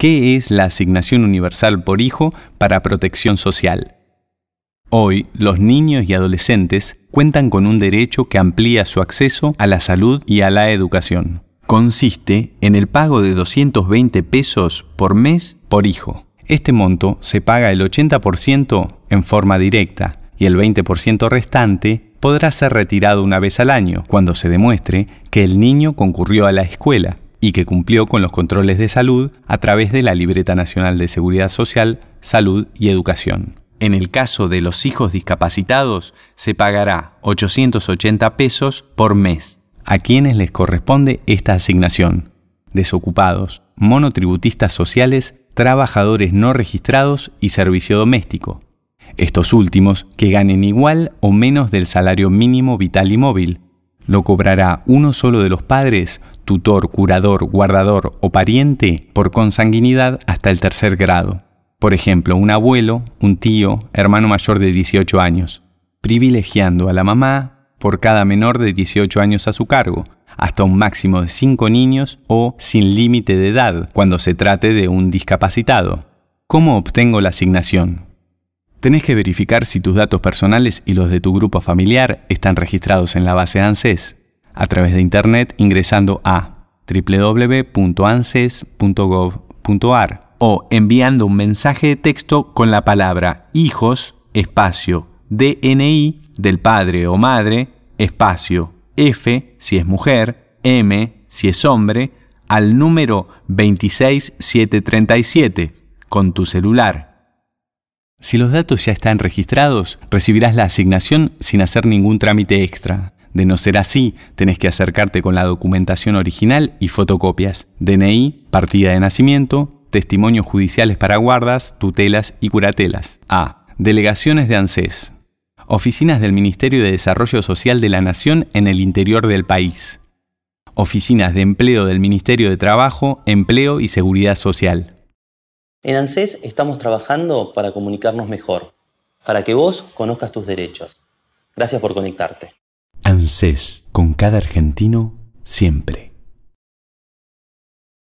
¿Qué es la asignación universal por hijo para protección social? Hoy, los niños y adolescentes cuentan con un derecho que amplía su acceso a la salud y a la educación. Consiste en el pago de 220 pesos por mes por hijo. Este monto se paga el 80% en forma directa y el 20% restante podrá ser retirado una vez al año, cuando se demuestre que el niño concurrió a la escuela y que cumplió con los controles de salud a través de la Libreta Nacional de Seguridad Social, Salud y Educación. En el caso de los hijos discapacitados, se pagará 880 pesos por mes a quienes les corresponde esta asignación. Desocupados, monotributistas sociales, trabajadores no registrados y servicio doméstico. Estos últimos que ganen igual o menos del salario mínimo vital y móvil, lo cobrará uno solo de los padres, tutor, curador, guardador o pariente por consanguinidad hasta el tercer grado. Por ejemplo, un abuelo, un tío, hermano mayor de 18 años, privilegiando a la mamá por cada menor de 18 años a su cargo, hasta un máximo de 5 niños o sin límite de edad cuando se trate de un discapacitado. ¿Cómo obtengo la asignación? tenés que verificar si tus datos personales y los de tu grupo familiar están registrados en la base ANSES a través de Internet ingresando a www.anses.gov.ar o enviando un mensaje de texto con la palabra hijos, espacio, DNI del padre o madre, espacio, F si es mujer, M si es hombre, al número 26737 con tu celular si los datos ya están registrados, recibirás la asignación sin hacer ningún trámite extra. De no ser así, tenés que acercarte con la documentación original y fotocopias, DNI, partida de nacimiento, testimonios judiciales para guardas, tutelas y curatelas. A. Delegaciones de ANSES. Oficinas del Ministerio de Desarrollo Social de la Nación en el interior del país. Oficinas de Empleo del Ministerio de Trabajo, Empleo y Seguridad Social. En ANSES estamos trabajando para comunicarnos mejor, para que vos conozcas tus derechos. Gracias por conectarte. ANSES, con cada argentino, siempre.